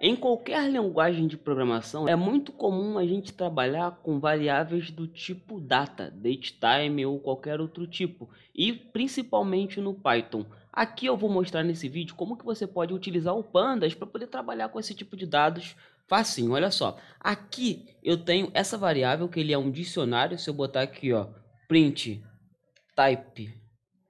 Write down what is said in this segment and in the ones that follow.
Em qualquer linguagem de programação, é muito comum a gente trabalhar com variáveis do tipo data, date, time ou qualquer outro tipo, e principalmente no Python. Aqui eu vou mostrar nesse vídeo como que você pode utilizar o Pandas para poder trabalhar com esse tipo de dados facinho. Olha só, aqui eu tenho essa variável que ele é um dicionário, se eu botar aqui ó, print type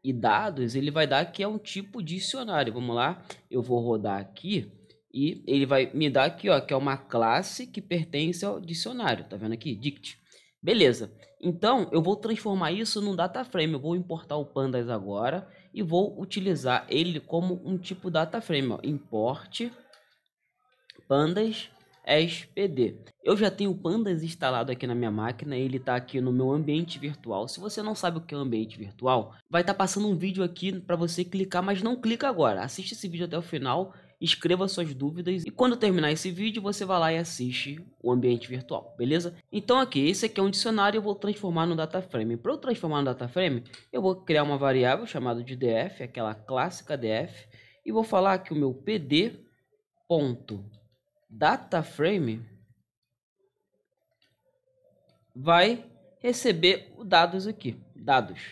e dados, ele vai dar que é um tipo dicionário. Vamos lá, eu vou rodar aqui e ele vai me dar aqui, ó, que é uma classe que pertence ao dicionário, tá vendo aqui? Dict. Beleza. Então, eu vou transformar isso num data frame. Eu vou importar o pandas agora e vou utilizar ele como um tipo data frame, ó. Import pandas SPD. Eu já tenho pandas instalado aqui na minha máquina, ele está aqui no meu ambiente virtual. Se você não sabe o que é um ambiente virtual, vai estar tá passando um vídeo aqui para você clicar, mas não clica agora. Assiste esse vídeo até o final escreva suas dúvidas e quando terminar esse vídeo você vai lá e assiste o ambiente virtual, beleza? Então aqui, esse aqui é um dicionário, eu vou transformar no DataFrame. Para eu transformar no DataFrame, eu vou criar uma variável chamada de df, aquela clássica df, e vou falar que o meu pd.dataframe vai receber os dados aqui, dados,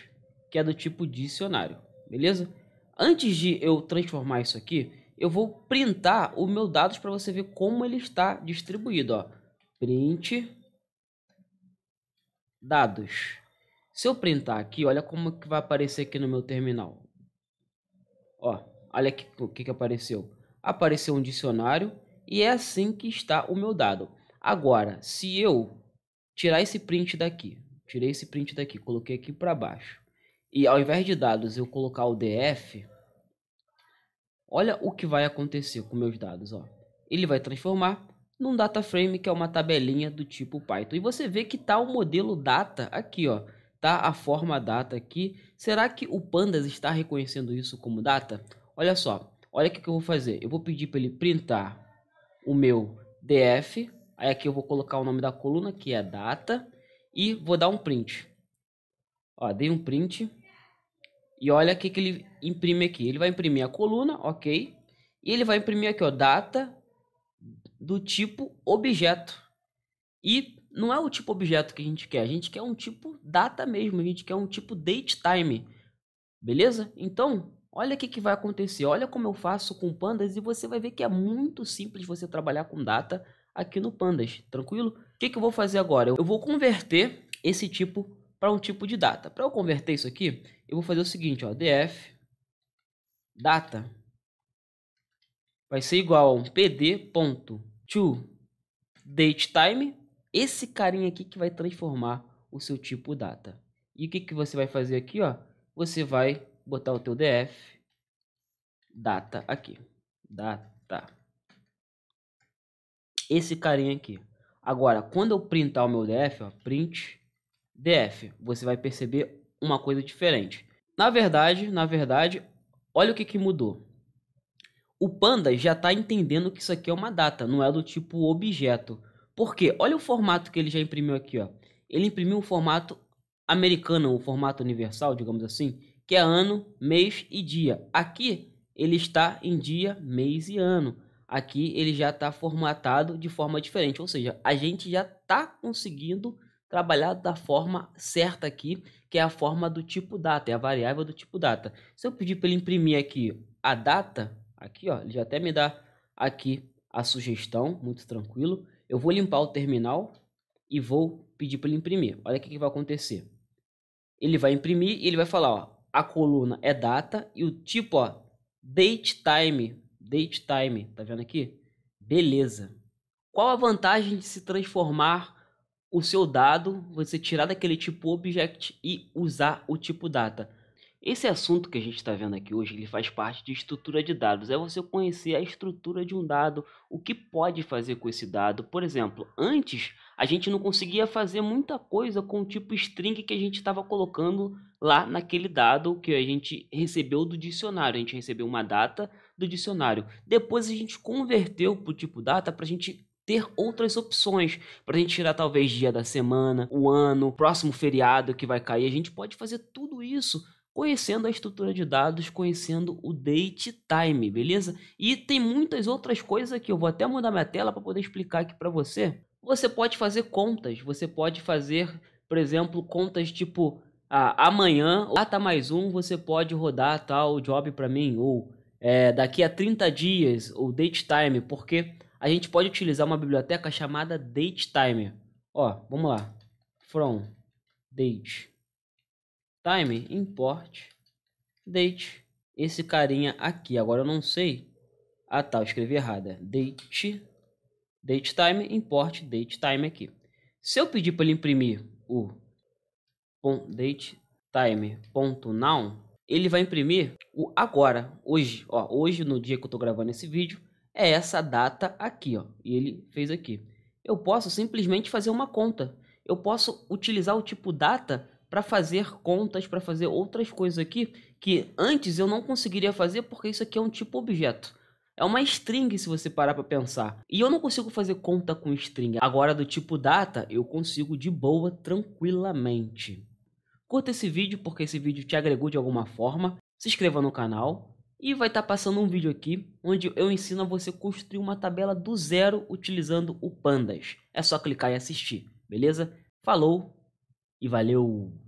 que é do tipo dicionário, beleza? Antes de eu transformar isso aqui, eu vou printar o meu dados para você ver como ele está distribuído. Ó. Print dados. Se eu printar aqui, olha como que vai aparecer aqui no meu terminal. Ó, olha aqui, o que, que apareceu. Apareceu um dicionário e é assim que está o meu dado. Agora, se eu tirar esse print daqui, tirei esse print daqui, coloquei aqui para baixo. E ao invés de dados eu colocar o DF, Olha o que vai acontecer com meus dados. Ó. Ele vai transformar num data frame que é uma tabelinha do tipo Python. E você vê que tá o modelo data aqui, ó. Tá a forma data aqui. Será que o Pandas está reconhecendo isso como data? Olha só, olha o que, eu vou fazer. Eu vou pedir para ele printar o meu df. Aí aqui eu vou colocar o nome da coluna, que é data. E vou dar um print. Ó, dei um print. E olha o que, que ele imprime aqui. Ele vai imprimir a coluna, ok. E ele vai imprimir aqui, ó, data do tipo objeto. E não é o tipo objeto que a gente quer. A gente quer um tipo data mesmo. A gente quer um tipo date time. Beleza? Então, olha o que, que vai acontecer. Olha como eu faço com pandas. E você vai ver que é muito simples você trabalhar com data aqui no pandas. Tranquilo? O que, que eu vou fazer agora? Eu vou converter esse tipo para um tipo de data. Para eu converter isso aqui, eu vou fazer o seguinte, ó, df data vai ser igual a um pd.toDateTime, esse carinha aqui que vai transformar o seu tipo data. E o que, que você vai fazer aqui, ó? Você vai botar o teu df data aqui. Data. Esse carinha aqui. Agora, quando eu printar o meu df, ó, print DF, você vai perceber uma coisa diferente. Na verdade, na verdade, olha o que, que mudou. O Panda já está entendendo que isso aqui é uma data, não é do tipo objeto. Por quê? Olha o formato que ele já imprimiu aqui, ó. Ele imprimiu o um formato americano, o um formato universal, digamos assim, que é ano, mês e dia. Aqui ele está em dia, mês e ano. Aqui ele já está formatado de forma diferente, ou seja, a gente já está conseguindo trabalhar da forma certa aqui, que é a forma do tipo data, é a variável do tipo data. Se eu pedir para ele imprimir aqui a data, aqui ó, ele já até me dá aqui a sugestão, muito tranquilo. Eu vou limpar o terminal e vou pedir para ele imprimir. Olha o que, que vai acontecer. Ele vai imprimir e ele vai falar, ó, a coluna é data e o tipo, ó, date time, date time, tá vendo aqui? Beleza. Qual a vantagem de se transformar o seu dado, você tirar daquele tipo object e usar o tipo data. Esse assunto que a gente está vendo aqui hoje, ele faz parte de estrutura de dados. É você conhecer a estrutura de um dado, o que pode fazer com esse dado. Por exemplo, antes a gente não conseguia fazer muita coisa com o tipo string que a gente estava colocando lá naquele dado que a gente recebeu do dicionário. A gente recebeu uma data do dicionário. Depois a gente converteu para o tipo data para a gente ter outras opções para a gente tirar talvez dia da semana, o ano, próximo feriado que vai cair. A gente pode fazer tudo isso conhecendo a estrutura de dados, conhecendo o date time, beleza? E tem muitas outras coisas aqui. Eu vou até mudar minha tela para poder explicar aqui para você. Você pode fazer contas, você pode fazer, por exemplo, contas tipo ah, amanhã, data tá mais um, você pode rodar tal job para mim, ou é, daqui a 30 dias, o date time, porque a gente pode utilizar uma biblioteca chamada DateTime. Ó, vamos lá. From DateTime import date esse carinha aqui. Agora eu não sei. Ah, tá, eu escrevi errada. Date DateTime import DateTime aqui. Se eu pedir para ele imprimir o datetime.now, ele vai imprimir o agora, hoje, ó, hoje no dia que eu estou gravando esse vídeo, é essa data aqui, ó. E ele fez aqui. Eu posso simplesmente fazer uma conta. Eu posso utilizar o tipo data para fazer contas, para fazer outras coisas aqui que antes eu não conseguiria fazer porque isso aqui é um tipo objeto. É uma string se você parar para pensar. E eu não consigo fazer conta com string. Agora do tipo data eu consigo de boa tranquilamente. Curta esse vídeo porque esse vídeo te agregou de alguma forma. Se inscreva no canal, e vai estar tá passando um vídeo aqui onde eu ensino a você construir uma tabela do zero utilizando o Pandas. É só clicar e assistir, beleza? Falou e valeu!